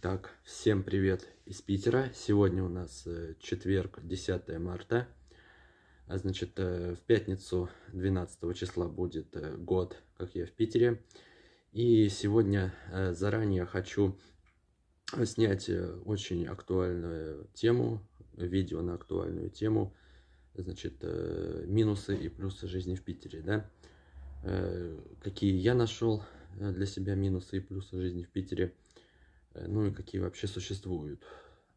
Итак, всем привет из Питера. Сегодня у нас э, четверг, 10 марта. А значит, э, в пятницу 12 числа будет э, год, как я в Питере. И сегодня заранее хочу снять очень актуальную тему, видео на актуальную тему, значит, минусы и плюсы жизни в Питере, да. Какие я нашел для себя минусы и плюсы жизни в Питере – Э, ну и какие вообще существуют.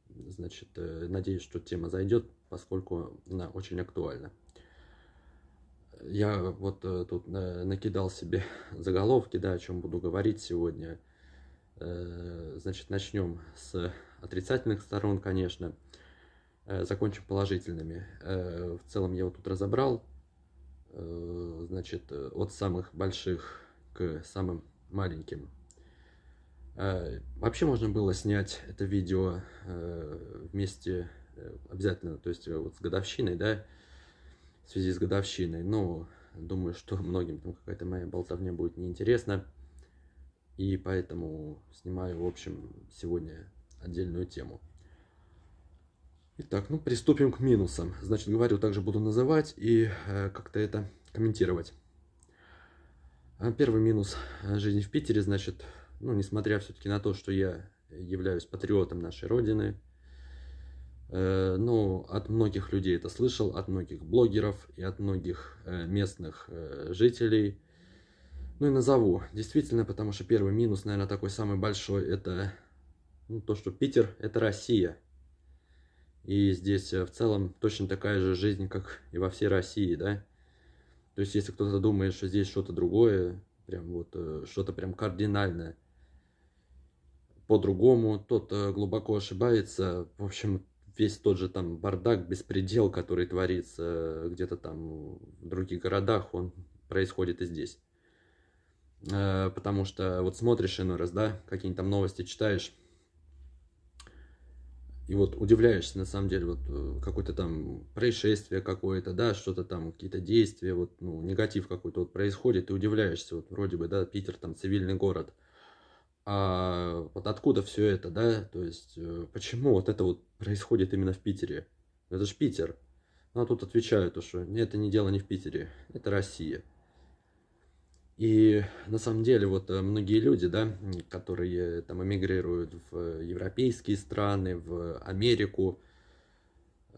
Значит, э, надеюсь, что тема зайдет, поскольку она очень актуальна. Я вот э, тут накидал себе заголовки, да, о чем буду говорить сегодня. Значит, начнем с отрицательных сторон, конечно. Закончим положительными. В целом я вот тут разобрал, значит, от самых больших к самым маленьким Э, вообще можно было снять это видео э, вместе э, обязательно, то есть вот с годовщиной, да, в связи с годовщиной. Но ну, думаю, что многим там какая-то моя болтовня будет неинтересна. И поэтому снимаю, в общем, сегодня отдельную тему. Итак, ну приступим к минусам. Значит, говорю, также буду называть и э, как-то это комментировать. Первый минус жизни в Питере, значит, ну, несмотря все-таки на то, что я являюсь патриотом нашей Родины, э, ну, от многих людей это слышал, от многих блогеров и от многих э, местных э, жителей. Ну и назову, действительно, потому что первый минус, наверное, такой самый большой, это ну, то, что Питер – это Россия. И здесь э, в целом точно такая же жизнь, как и во всей России, да. То есть, если кто-то думает, что здесь что-то другое, прям вот э, что-то прям кардинальное, по-другому, тот э, глубоко ошибается. В общем, весь тот же там бардак, беспредел, который творится э, где-то там в других городах, он происходит и здесь. Э, потому что вот смотришь иной раз, да, какие-нибудь там новости читаешь, и вот удивляешься, на самом деле, вот какое-то там происшествие какое-то, да, что-то там, какие-то действия, вот, ну, негатив какой-то вот происходит, и удивляешься, вот вроде бы, да, Питер там цивильный город – а вот откуда все это, да, то есть э, почему вот это вот происходит именно в Питере? Ну, это же Питер. Ну а тут отвечают, что нет, это не дело не в Питере, это Россия. И на самом деле вот э, многие люди, да, которые там эмигрируют в европейские страны, в Америку,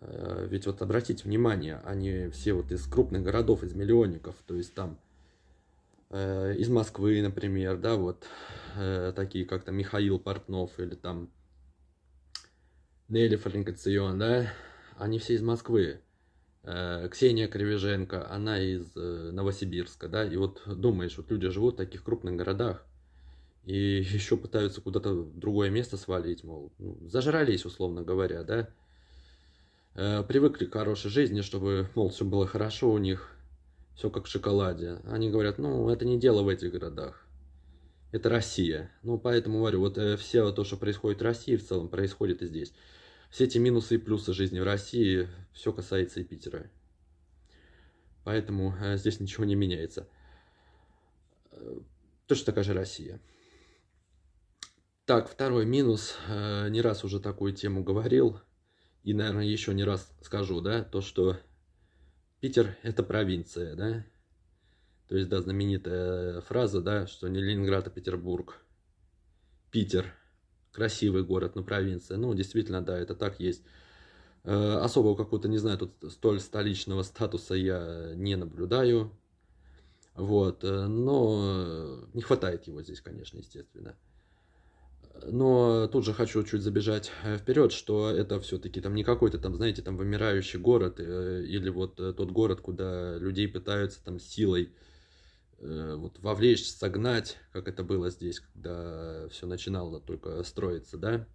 э, ведь вот обратите внимание, они все вот из крупных городов, из миллионников, то есть там Э, из Москвы, например, да, вот э, такие как-то Михаил Портнов или там Нелли Фалинкацион, да, они все из Москвы. Э, Ксения Кривеженко, она из э, Новосибирска, да, и вот думаешь, вот люди живут в таких крупных городах, и еще пытаются куда-то в другое место свалить, мол, ну, зажрались, условно говоря, да, э, привыкли к хорошей жизни, чтобы, мол, все было хорошо у них, все как в шоколаде. Они говорят, ну, это не дело в этих городах. Это Россия. Ну, поэтому говорю, вот э, все то, что происходит в России, в целом происходит и здесь. Все эти минусы и плюсы жизни в России, все касается и Питера. Поэтому э, здесь ничего не меняется. Э, Точно такая же Россия. Так, второй минус. Не раз уже такую тему говорил. И, наверное, еще не раз скажу, да, то, что Питер – это провинция, да? То есть, да, знаменитая э, фраза, да, что не Ленинград, а Петербург. Питер – красивый город, но провинция. Ну, действительно, да, это так есть. Э, особого какого-то, не знаю, тут столь столичного статуса я не наблюдаю. Вот, э, но э, не хватает его здесь, конечно, естественно но тут же хочу чуть забежать э, вперед, что это все-таки там не какой-то там, знаете, там вымирающий город э, или вот э, тот город, куда людей пытаются там силой вот вовлечь, согнать, как это было здесь, когда все начинало только строиться, да. То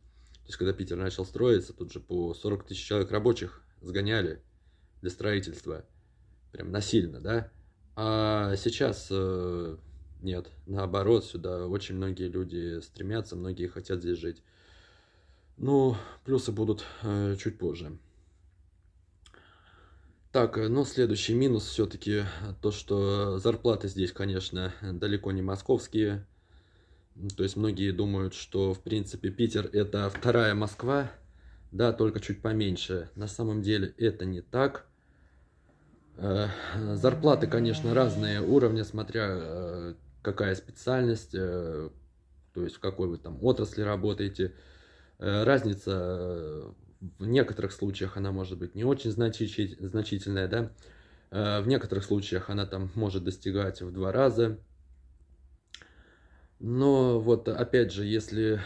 есть, когда Питер начал строиться, тут же по 40 тысяч человек рабочих сгоняли для строительства. Прям насильно, да. А сейчас нет, наоборот, сюда очень многие люди стремятся, многие хотят здесь жить. Ну, плюсы будут э, чуть позже. Так, ну следующий минус все-таки э, то, что зарплаты здесь, конечно, далеко не московские. То есть многие думают, что, в принципе, Питер – это вторая Москва, да, только чуть поменьше. На самом деле это не так. Э, зарплаты, конечно, разные уровни, смотря какая специальность, э, то есть в какой вы там отрасли работаете. Э, разница э, в некоторых случаях она может быть не очень значительная, да, в некоторых случаях она там может достигать в два раза. Но вот опять же, если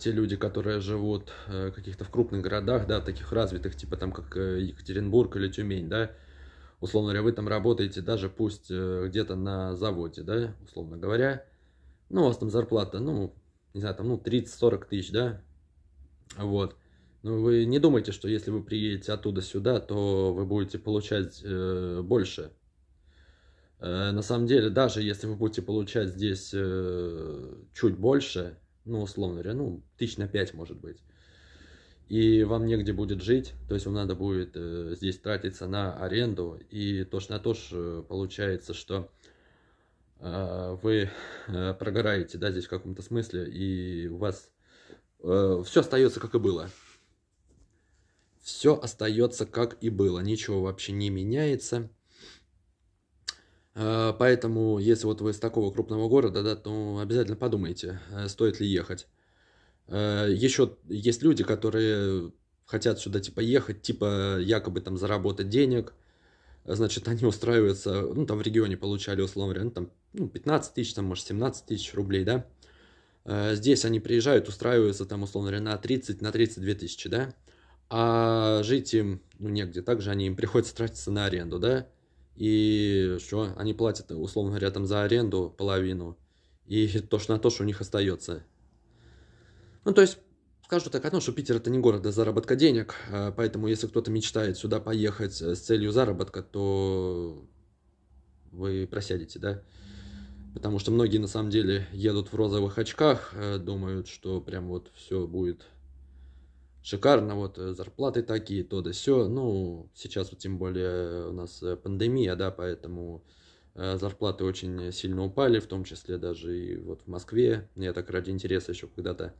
те люди, которые живут каких-то в крупных городах, да, таких развитых, типа там как Екатеринбург или Тюмень, да, условно говоря, вы там работаете даже пусть э, где-то на заводе, да, условно говоря, ну, у вас там зарплата, ну, не знаю, там, ну, 30-40 тысяч, да, вот, ну, вы не думайте, что если вы приедете оттуда сюда, то вы будете получать э, больше. Э, на самом деле, даже если вы будете получать здесь э, чуть больше, ну, условно говоря, ну, тысяч на пять, может быть, и вам негде будет жить, то есть вам надо будет э, здесь тратиться на аренду, и тошь на тошь э, получается, что э, вы э, прогораете, да, здесь в каком-то смысле, и у вас э, все остается как и было. Все остается как и было, ничего вообще не меняется. Э, поэтому, если вот вы из такого крупного города, да, то обязательно подумайте, э, стоит ли ехать. Э, Еще есть люди, которые хотят сюда типа ехать, типа якобы там заработать денег. Значит, они устраиваются, ну там в регионе получали, условно говоря, ну, там ну, 15 тысяч, там может 17 тысяч рублей, да. Э, здесь они приезжают, устраиваются там, условно говоря, на 30, на 32 тысячи, да. А жить им, ну, негде. Также они им приходится тратиться на аренду, да. И что, они платят, условно говоря, там за аренду половину. И то, что на то, что у них остается. Ну, то есть, скажу так одно, что Питер это не город для а заработка денег, а поэтому если кто-то мечтает сюда поехать э, с целью заработка, то вы просядете, да? Потому что многие на самом деле едут в розовых очках, э, думают, что прям вот все будет шикарно, вот э, зарплаты такие, то да все. Ну, сейчас вот тем более у нас пандемия, да, поэтому зарплаты очень сильно упали, в том числе даже и вот в Москве. Я так ради интереса еще когда-то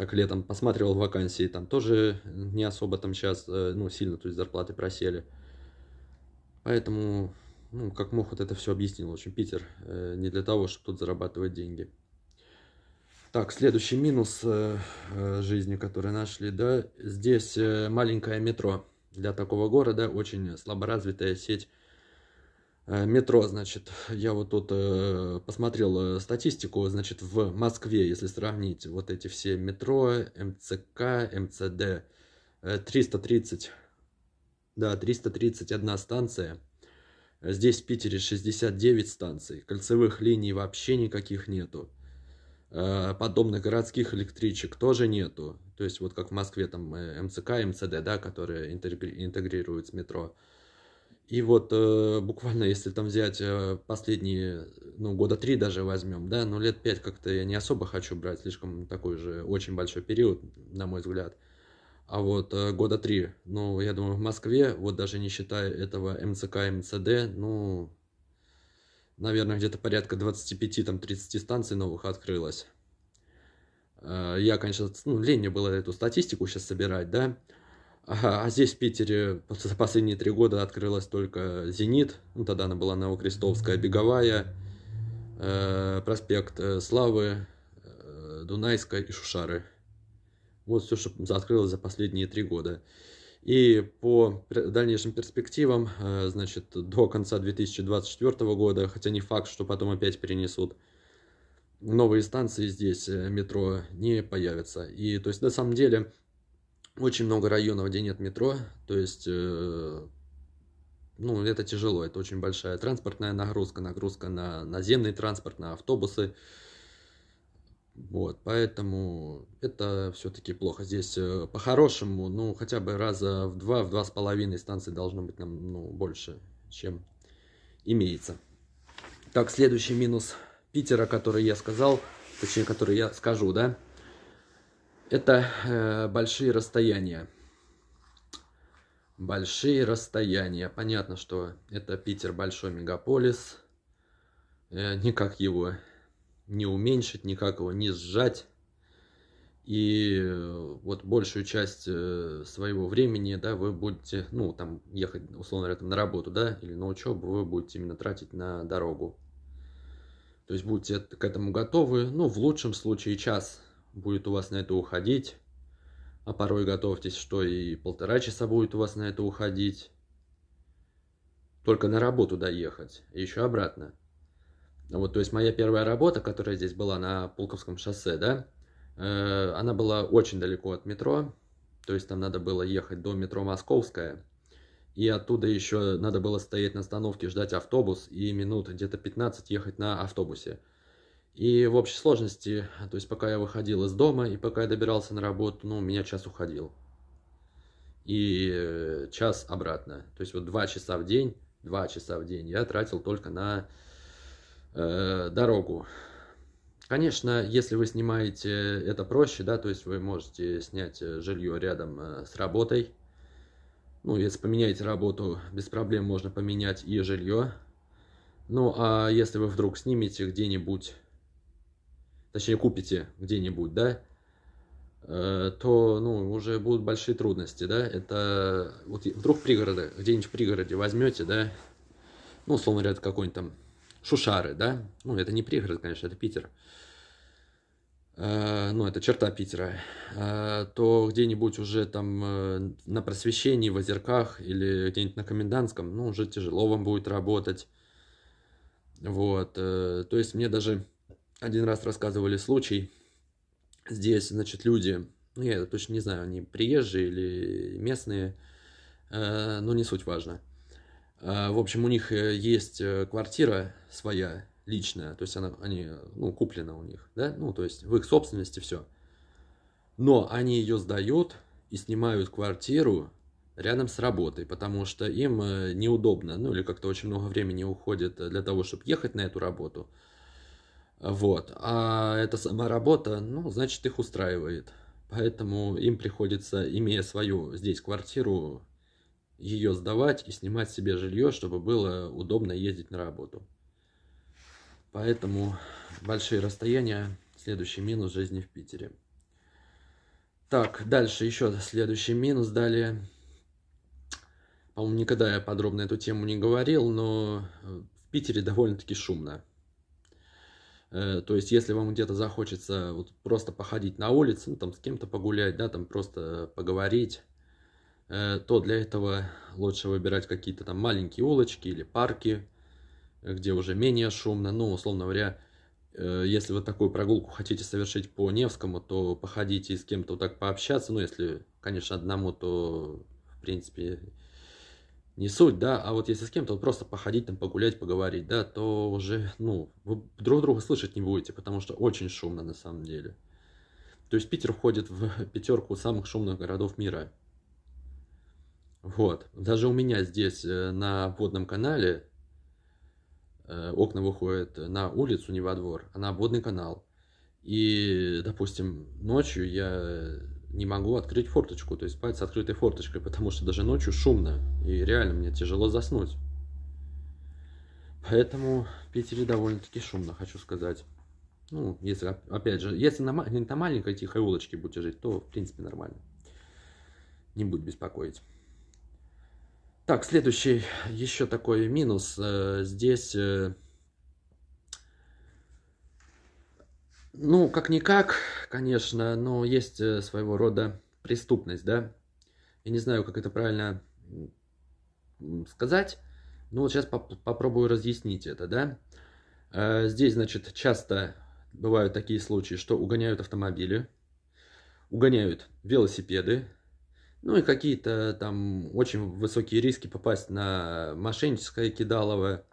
так летом посматривал вакансии, там тоже не особо там сейчас, э, ну, сильно, то есть зарплаты просели. Поэтому, ну, как мог, вот это все объяснил. В общем, Питер э, не для того, чтобы тут зарабатывать деньги. Так, следующий минус э, жизни, который нашли, да, здесь маленькое метро. Для такого города очень слаборазвитая сеть Э, метро, значит, я вот тут э, посмотрел э, статистику, значит, в Москве, если сравнить вот эти все метро, МЦК, МЦД, э, 330, да, 331 станция, здесь в Питере 69 станций, кольцевых линий вообще никаких нету, э, подобных городских электричек тоже нету, то есть вот как в Москве там э, МЦК, МЦД, да, которые интегри интегрируют с метро, и вот э, буквально, если там взять э, последние, ну, года три даже возьмем, да, но ну, лет пять как-то я не особо хочу брать, слишком такой же очень большой период, на мой взгляд. А вот э, года три, ну, я думаю, в Москве, вот даже не считая этого МЦК, МЦД, ну, наверное, где-то порядка 25-30 станций новых открылось. Э, я, конечно, ну, лень мне было эту статистику сейчас собирать, да, а, здесь в Питере за последние три года открылась только «Зенит». Ну, тогда она была Новокрестовская, Беговая, э, проспект э, Славы, э, Дунайская и Шушары. Вот все, что открылось за последние три года. И по дальнейшим перспективам, э, значит, до конца 2024 года, хотя не факт, что потом опять перенесут, новые станции здесь э, метро не появятся. И то есть на самом деле очень много районов, где нет метро, то есть, э, ну, это тяжело, это очень большая транспортная нагрузка, нагрузка на наземный транспорт, на автобусы, вот, поэтому это все-таки плохо. Здесь э, по-хорошему, ну, хотя бы раза в два, в два с половиной станций должно быть нам, ну, больше, чем имеется. Так, следующий минус Питера, который я сказал, точнее, который я скажу, да, это э, большие расстояния. Большие расстояния. Понятно, что это Питер большой мегаполис. Э, никак его не уменьшить, никак его не сжать. И э, вот большую часть э, своего времени, да, вы будете, ну, там, ехать, условно говоря, там, на работу, да, или на учебу, вы будете именно тратить на дорогу. То есть будете к этому готовы, ну, в лучшем случае час будет у вас на это уходить, а порой готовьтесь, что и полтора часа будет у вас на это уходить. Только на работу доехать, и еще обратно. Ну вот, то есть моя первая работа, которая здесь была на Пулковском шоссе, да, э, она была очень далеко от метро, то есть там надо было ехать до метро Московская, и оттуда еще надо было стоять на остановке, ждать автобус, и минут где-то 15 ехать на автобусе. И в общей сложности, а, то есть пока я выходил из дома и пока я добирался на работу, ну, у меня час уходил. И час обратно. То есть вот два часа в день, два часа в день я тратил только на э, дорогу. Конечно, если вы снимаете, это проще, да, то есть вы можете снять жилье рядом э, с работой. Ну, если поменяете работу, без проблем можно поменять и жилье. Ну, а если вы вдруг снимете где-нибудь точнее купите где-нибудь, да, э, то ну, уже будут большие трудности, да, это вот вдруг пригорода, где-нибудь в пригороде возьмете, да, ну, условно говоря, какой-нибудь там Шушары, да, ну, это не пригород, конечно, это Питер, э, ну, это черта Питера, э, то где-нибудь уже там на просвещении, в озерках или где-нибудь на комендантском, ну, уже тяжело вам будет работать. Вот, то есть мне даже один раз рассказывали случай. Здесь, значит, люди, ну я точно не знаю, они приезжие или местные, э, но не суть важно. Э, в общем, у них э, есть э, квартира своя, личная, то есть она, они, ну, куплена у них, да, ну, то есть в их собственности все. Но они ее сдают и снимают квартиру рядом с работой, потому что им э, неудобно, ну, или как-то очень много времени уходит для того, чтобы ехать на эту работу – вот. А эта сама работа, ну, значит, их устраивает. Поэтому им приходится, имея свою здесь квартиру, ее сдавать и снимать себе жилье, чтобы было удобно ездить на работу. Поэтому большие расстояния, следующий минус жизни в Питере. Так, дальше еще следующий минус далее. По-моему, никогда я подробно эту тему не говорил, но в Питере довольно-таки шумно. Э, то есть, если вам где-то захочется вот просто походить на улице, ну, там с кем-то погулять, да, там просто поговорить, э, то для этого лучше выбирать какие-то там маленькие улочки или парки, э, где уже менее шумно. Ну, условно говоря, если вы такую прогулку хотите совершить по Невскому, то походите и с кем-то вот так пообщаться. Ну, если, конечно, одному, то, в принципе, не суть, да, а вот если с кем-то вот просто походить, там, погулять, поговорить, да, то уже, ну, вы друг друга слышать не будете, потому что очень шумно на самом деле. То есть Питер входит в пятерку самых шумных городов мира. Вот. Даже у меня здесь э, на водном канале э, окна выходят на улицу, не во двор, а на водный канал. И, допустим, ночью я не могу открыть форточку, то есть спать с открытой форточкой, потому что даже ночью шумно, и реально мне тяжело заснуть. Поэтому в Питере довольно-таки шумно, хочу сказать. Ну, если, опять же, если на, не на маленькой тихой улочке будете жить, то, в принципе, нормально. Не будет беспокоить. Так, следующий еще такой минус. Э, здесь э, ну, как-никак, конечно, но есть э, своего рода преступность, да. Я не знаю, как это правильно сказать, но вот сейчас поп попробую разъяснить это, да. Э, здесь, значит, часто бывают такие случаи, что угоняют автомобили, угоняют велосипеды, ну и какие-то там очень высокие риски попасть на мошенническое кидалово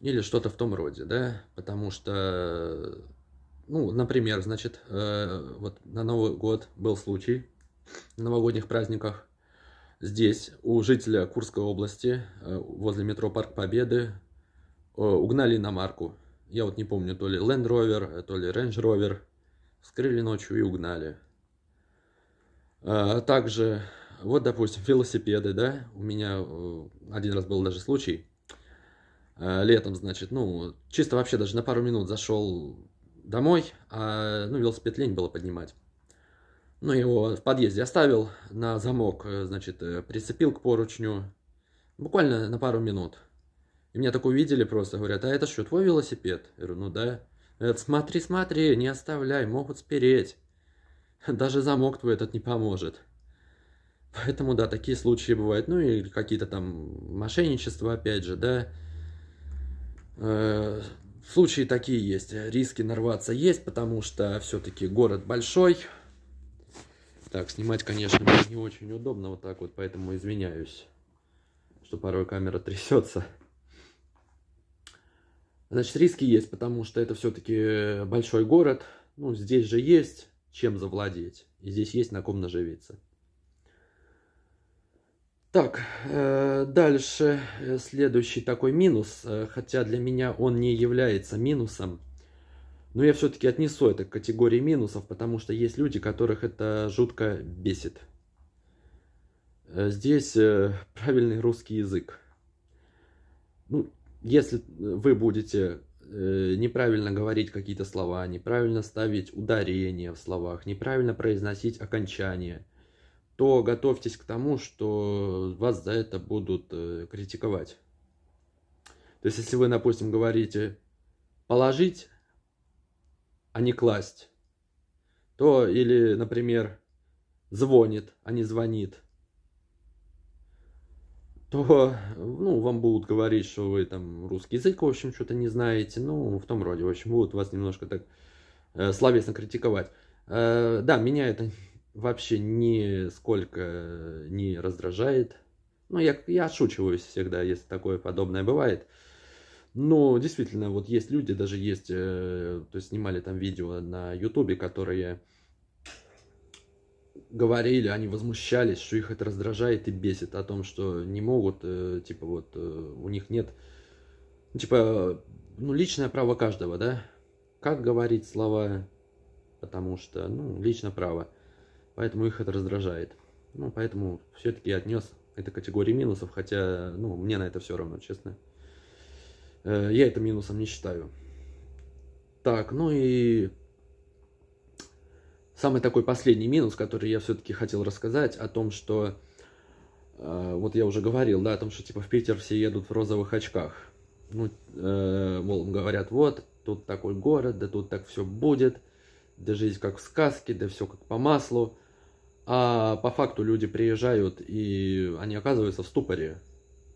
или что-то в том роде, да, потому что ну, например, значит, э, вот на Новый год был случай, на новогодних праздниках, здесь у жителя Курской области, э, возле метро Парк Победы, э, угнали иномарку. Я вот не помню, то ли Land Rover, э, то ли Range Rover. Вскрыли ночью и угнали. Э, также, вот, допустим, велосипеды, да, у меня э, один раз был даже случай, э, летом, значит, ну, чисто вообще даже на пару минут зашел домой, а ну, велосипед лень было поднимать. Ну, его в подъезде оставил, на замок, э, значит, э, прицепил к поручню, буквально на пару минут. И меня так увидели просто, говорят, а это что, твой велосипед? Я говорю, ну да. Говорят, э, смотри, смотри, не оставляй, могут спереть. Даже замок твой этот не поможет. Поэтому, да, такие случаи бывают. Ну и какие-то там мошенничества, опять же, да. Случаи такие есть, риски нарваться есть, потому что все-таки город большой. Так, снимать, конечно, не очень удобно вот так вот, поэтому извиняюсь, что порой камера трясется. Значит, риски есть, потому что это все-таки большой город. Ну, здесь же есть чем завладеть. И здесь есть на ком наживиться. Так, э, дальше э, следующий такой минус, э, хотя для меня он не является минусом, но я все-таки отнесу это к категории минусов, потому что есть люди, которых это жутко бесит. Здесь правильный русский язык. Ну, если вы будете неправильно говорить какие-то слова, неправильно ставить ударение в словах, неправильно произносить окончание – то готовьтесь к тому, что вас за это будут э, критиковать. То есть, если вы, допустим, говорите положить, а не класть, то или, например, звонит, а не звонит, то ну, вам будут говорить, что вы там русский язык, в общем, что-то не знаете, ну, в том роде, в общем, будут вас немножко так э, словесно критиковать. Э, да, меня это вообще нисколько не раздражает. Ну, я, я отшучиваюсь всегда, если такое подобное бывает. Но действительно, вот есть люди, даже есть, э, то есть снимали там видео на Ютубе, которые говорили, они возмущались, что их это раздражает и бесит о том, что не могут, э, типа вот э, у них нет, ну, типа, ну личное право каждого, да? Как говорить слова, потому что, ну, личное право поэтому их это раздражает. Ну, поэтому все-таки отнес это категории минусов, хотя, ну, мне на это все равно, честно. Э, я это минусом не считаю. Так, ну и самый такой последний минус, который я все-таки хотел рассказать, о том, что, э, вот я уже говорил, да, о том, что, типа, в Питер все едут в розовых очках. Ну, э, мол, говорят, вот, тут такой город, да тут так все будет, да жизнь как в сказке, да все как по маслу. А по факту люди приезжают и они оказываются в ступоре.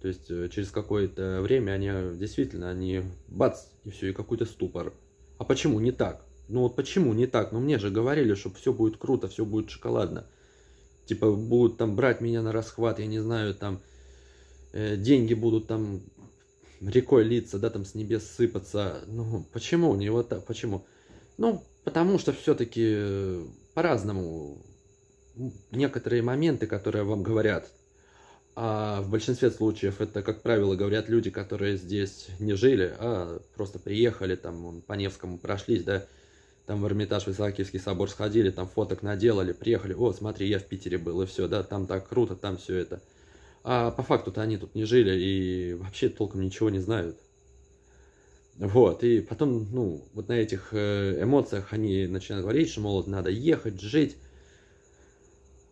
То есть э, через какое-то время они э, действительно, они бац, и все, и какой-то ступор. А почему не так? Ну вот почему не так? Ну мне же говорили, что все будет круто, все будет шоколадно. Типа будут там брать меня на расхват, я не знаю, там э, деньги будут там рекой литься, да, там с небес сыпаться. Ну почему не вот так? Почему? Ну потому что все-таки э, по-разному некоторые моменты, которые вам говорят, а в большинстве случаев это, как правило, говорят люди, которые здесь не жили, а просто приехали, там, по Невскому прошлись, да, там в Эрмитаж, в Исаакиевский собор сходили, там фоток наделали, приехали, о, смотри, я в Питере был, и все, да, там так круто, там все это. А по факту-то они тут не жили и вообще толком ничего не знают. Вот, и потом, ну, вот на этих э, эмоциях они начинают говорить, что, мол, надо ехать, жить,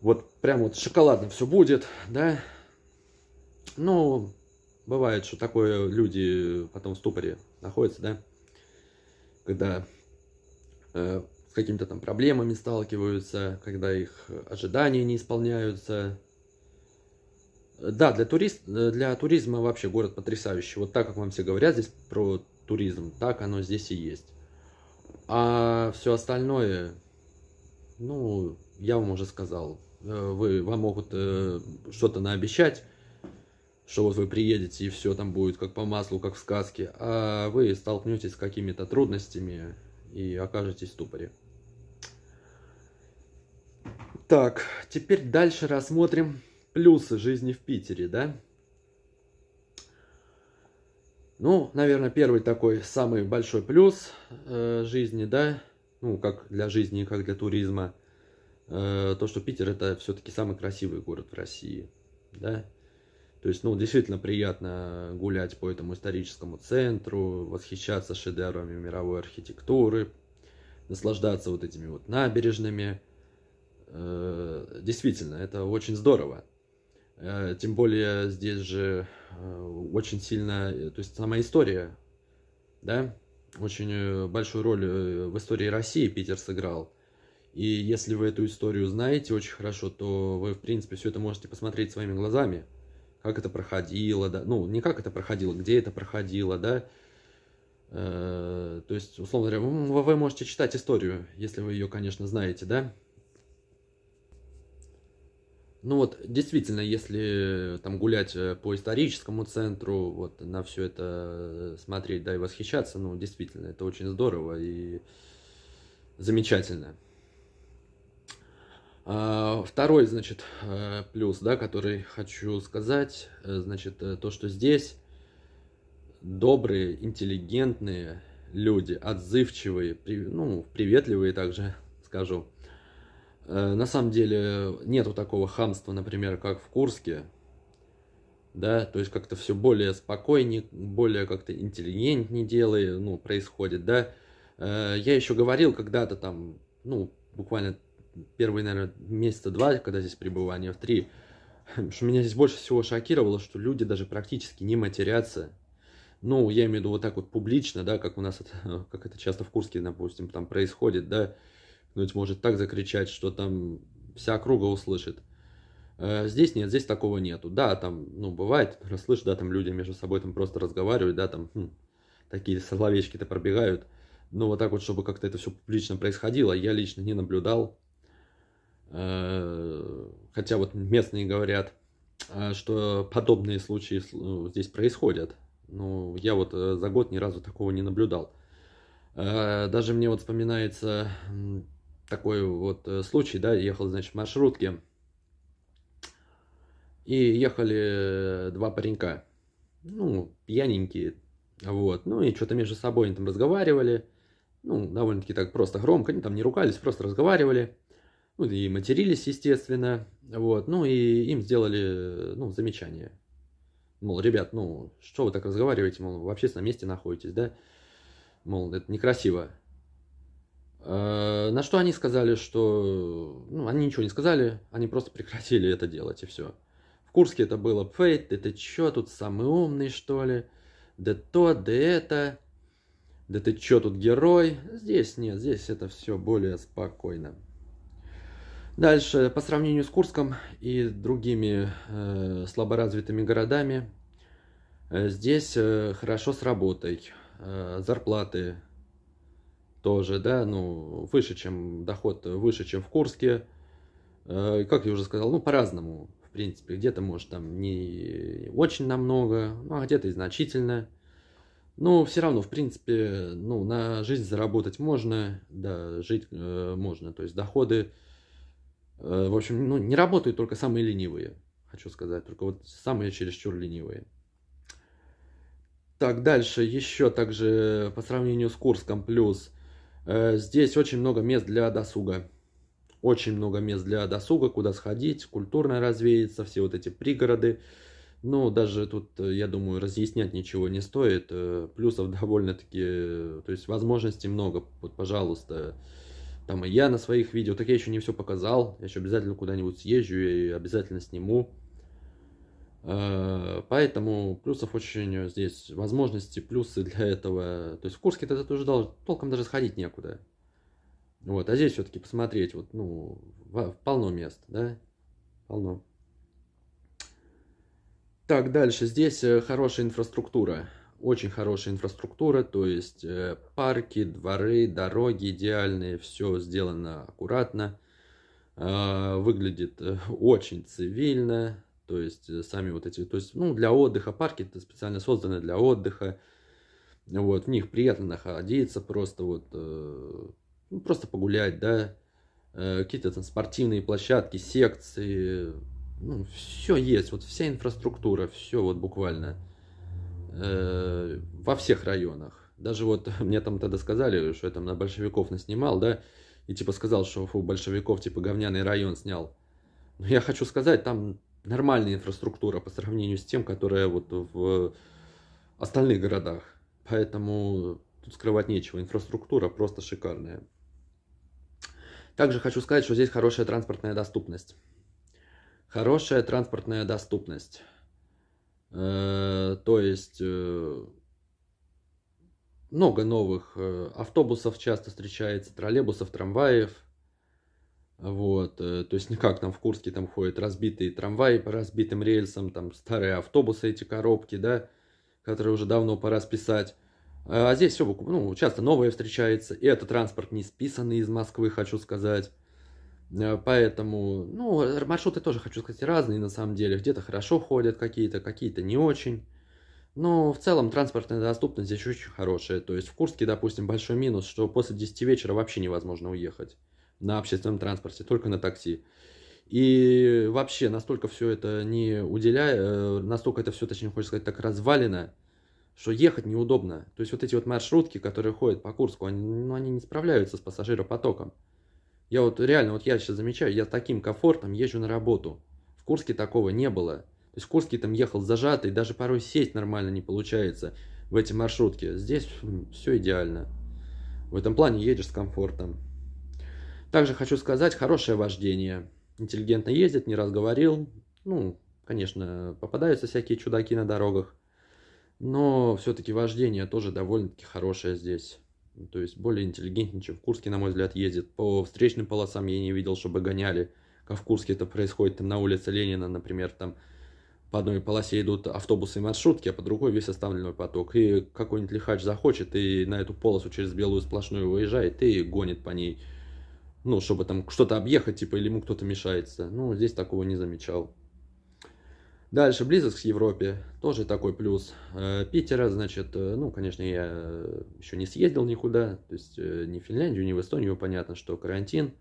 вот прям вот шоколадно все будет, да. Ну, бывает, что такое люди потом в ступоре находятся, да, когда э, с какими-то там проблемами сталкиваются, когда их ожидания не исполняются. Да, для, турист, для туризма вообще город потрясающий. Вот так, как вам все говорят здесь про туризм, так оно здесь и есть. А все остальное, ну, я вам уже сказал, Э, вы, вам могут э, что-то наобещать, что вот вы приедете и все там будет как по маслу, как в сказке, а вы столкнетесь с какими-то трудностями и окажетесь в ступоре. Так, теперь дальше рассмотрим плюсы жизни в Питере, да? Ну, наверное, первый такой самый большой плюс э, жизни, да, ну, как для жизни, как для туризма – Э, то, что Питер это все-таки самый красивый город в России, да, то есть, ну, действительно приятно гулять по этому историческому центру, восхищаться шедеврами мировой архитектуры, наслаждаться вот этими вот набережными. Э, действительно, это очень здорово. Э, тем более здесь же очень сильно, то есть сама история, да, очень большую роль в истории России Питер сыграл – и если вы эту историю знаете очень хорошо, то вы, в принципе, все это можете посмотреть своими глазами. Как это проходило, да. Ну, не как это проходило, где это проходило, да. Э, то есть, условно говоря, вы, вы можете читать историю, если вы ее, конечно, знаете, да. Ну вот, действительно, если там гулять э, по историческому центру, вот на все это э, смотреть, да, и восхищаться, ну, действительно, это очень здорово и замечательно. А, второй, значит, э, плюс, да, который хочу сказать, э, значит, э, то, что здесь добрые, интеллигентные люди, отзывчивые, ну, приветливые также, скажу. На самом деле нету такого хамства, например, как в Курске, да, то есть как-то все более спокойнее, более как-то интеллигентнее делает, ну, происходит, да. Я еще говорил когда-то там, ну, буквально первые, наверное, месяца два, когда здесь пребывание, в три, что меня здесь больше всего шокировало, что люди даже практически не матерятся. Ну, я имею в виду вот так вот публично, да, как у нас это, как это часто в Курске, допустим, там происходит, да. Кто-нибудь может так закричать, что там вся округа услышит. Э, здесь нет, здесь такого нету. Да, там, ну, бывает, слышь, да, там люди между собой там просто разговаривают, да, там хм, такие словечки-то пробегают. Но вот так вот, чтобы как-то это все публично происходило, я лично не наблюдал. Э, хотя вот местные говорят, э, что подобные случаи э, здесь происходят. Ну, я вот за год ни разу такого не наблюдал. Даже мне вот вспоминается такой вот случай, да, ехал, значит, в маршрутке. И ехали два паренька, ну, пьяненькие, вот, ну и что-то между собой они там разговаривали, ну, довольно-таки так просто громко, они там не ругались, просто разговаривали. Ну, и матерились, естественно. Вот. Ну, и им сделали ну, замечание. Мол, ребят, ну, что вы так разговариваете? Мол, в общественном месте находитесь, да? Мол, это некрасиво. А, на что они сказали, что... Ну, они ничего не сказали, они просто прекратили это делать, и все. В Курске это было «Фейт, ты, ты чё тут самый умный, что ли? Да то, да это, да ты чё тут герой?» Здесь нет, здесь это все более спокойно. Дальше, по сравнению с Курском и другими э, слаборазвитыми городами, э, здесь э, хорошо с работой, э, зарплаты тоже, да, ну, выше, чем доход, выше, чем в Курске. Э, как я уже сказал, ну, по-разному, в принципе, где-то, может, там не очень намного, ну, а где-то и значительно. Но все равно, в принципе, ну, на жизнь заработать можно, да, жить э, можно, то есть доходы Э, в общем, ну, не работают только самые ленивые, хочу сказать, только вот самые чересчур ленивые. Так, дальше еще также по сравнению с Курском плюс. Э, здесь очень много мест для досуга. Очень много мест для досуга, куда сходить, культурно развеяться, все вот эти пригороды. Ну, даже тут, э, я думаю, разъяснять ничего не стоит. Плюсов довольно-таки, то есть возможностей много. Вот, пожалуйста, пожалуйста там и я на своих видео, так я еще не все показал. Я еще обязательно куда-нибудь съезжу и обязательно сниму. Э, поэтому плюсов очень здесь, возможности, плюсы для этого. То есть в Курске тогда уже дал, толком даже сходить некуда. Вот, а здесь все-таки посмотреть, вот, ну, в полно мест, да, полно. Так, дальше, здесь э, хорошая инфраструктура очень хорошая инфраструктура, то есть э, парки, дворы, дороги идеальные, все сделано аккуратно, а, выглядит э, очень цивильно, то есть э, сами вот эти, то есть ну для отдыха парки это специально созданы для отдыха, вот в них приятно находиться, просто вот ну, просто погулять, да, какие-то там спортивные площадки, секции, ну, все есть, вот вся инфраструктура, все вот буквально э, во всех районах. Даже вот мне там тогда сказали, что я там на большевиков наснимал, да, и типа сказал, что фу, большевиков типа говняный район снял. Но я хочу сказать, там нормальная инфраструктура по сравнению с тем, которая вот в остальных городах. Поэтому тут скрывать нечего, инфраструктура просто шикарная. Также хочу сказать, что здесь хорошая транспортная доступность. Хорошая транспортная доступность. Э, то есть э, много новых э, автобусов часто встречается, троллейбусов, трамваев. Вот, то есть не как там в Курске там ходят разбитые трамваи по разбитым рельсам, там старые автобусы эти коробки, да, которые уже давно пора списать. А здесь все, ну, часто новое встречается, и это транспорт не списанный из Москвы, хочу сказать. Э, поэтому, ну, маршруты тоже, хочу сказать, разные на самом деле. Где-то хорошо ходят какие-то, какие-то не очень. Но в целом транспортная доступность здесь очень хорошая. То есть в Курске, допустим, большой минус, что после 10 вечера вообще невозможно уехать на общественном транспорте, только на такси. И вообще настолько все это не уделяя, э, настолько это все, точнее, хочется сказать, так развалено, что ехать неудобно. То есть вот эти вот маршрутки, которые ходят по Курску, они, ну, они не справляются с пассажиропотоком. Я вот реально, вот я сейчас замечаю, я с таким комфортом езжу на работу. В Курске такого не было. То есть в Курске там ехал зажатый, даже порой сесть нормально не получается в эти маршрутки. Здесь все идеально. В этом плане едешь с комфортом. Также хочу сказать, хорошее вождение. Интеллигентно ездит, не раз говорил. Ну, конечно, попадаются всякие чудаки на дорогах. Но все-таки вождение тоже довольно-таки хорошее здесь. То есть более интеллигентнее, чем в Курске, на мой взгляд, ездит. По встречным полосам я не видел, чтобы гоняли. Как в Курске это происходит, там на улице Ленина, например, там по одной полосе идут автобусы и маршрутки, а по другой весь оставленный поток. И какой-нибудь лихач захочет и на эту полосу через белую сплошную выезжает и гонит по ней. Ну, чтобы там что-то объехать, типа, или ему кто-то мешается. Ну, здесь такого не замечал. Дальше, близость к Европе, тоже такой плюс. Э, Питера, значит, э, ну, конечно, я э, еще не съездил никуда, то есть ни в Финляндию, ни в Эстонию, понятно, что карантин,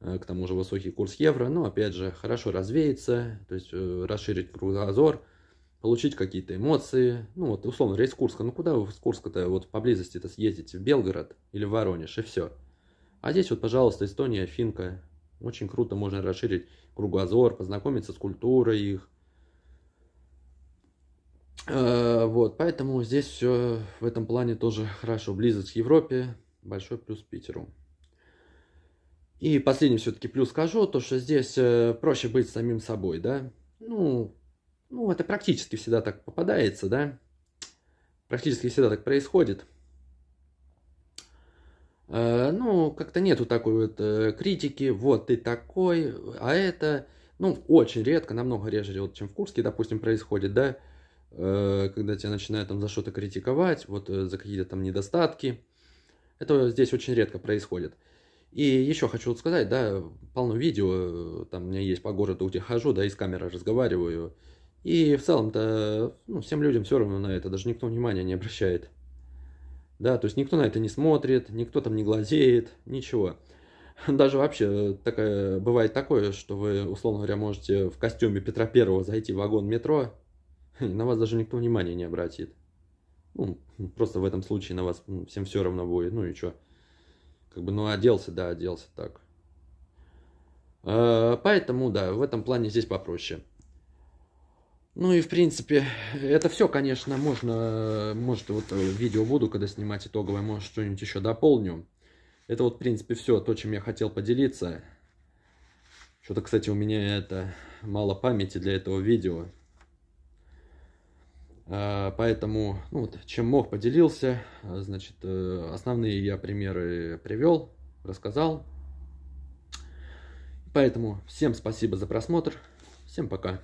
к тому же высокий курс евро, но, опять же, хорошо развеяться, то есть расширить кругозор, получить какие-то эмоции, ну, вот, условно, рейс Курска, ну, куда вы с Курска-то, вот, поблизости-то съездите, в Белгород или в Воронеж, и все. А здесь вот, пожалуйста, Эстония, Финка, очень круто можно расширить кругозор, познакомиться с культурой их, Э, вот, поэтому здесь все в этом плане тоже хорошо. Близость к Европе, большой плюс Питеру. И последний все-таки плюс скажу, то что здесь э, проще быть самим собой, да. Ну, ну, это практически всегда так попадается, да. Практически всегда так происходит. Э, ну, как-то нету такой вот критики, вот ты такой, а это, ну, очень редко, намного реже, чем в Курске, допустим, происходит, да Э, когда тебя начинают там за что-то критиковать, вот э, за какие-то там недостатки. Это здесь очень редко происходит. И еще хочу сказать, да, полно видео, э, там у меня есть по городу, где хожу, да, из камеры разговариваю. И в целом-то, ну, всем людям все равно на это, даже никто внимания не обращает. Да, то есть никто на это не смотрит, никто там не глазеет, ничего. Даже вообще такая, бывает такое, что вы, условно говоря, можете в костюме Петра Первого зайти в вагон метро, на вас даже никто внимания не обратит. Ну, просто в этом случае на вас всем все равно будет, ну и что. Как бы, ну, оделся, да, оделся так. А, поэтому, да, в этом плане здесь попроще. Ну и, в принципе, это все, конечно, можно, может, вот э, видео буду, когда снимать итоговое, может, что-нибудь еще дополню. Это вот, в принципе, все, то, чем я хотел поделиться. Что-то, кстати, у меня это мало памяти для этого видео. А, поэтому, ну вот, чем мог, поделился. А, значит, э, основные я примеры привел, рассказал. Поэтому всем спасибо за просмотр. Всем пока.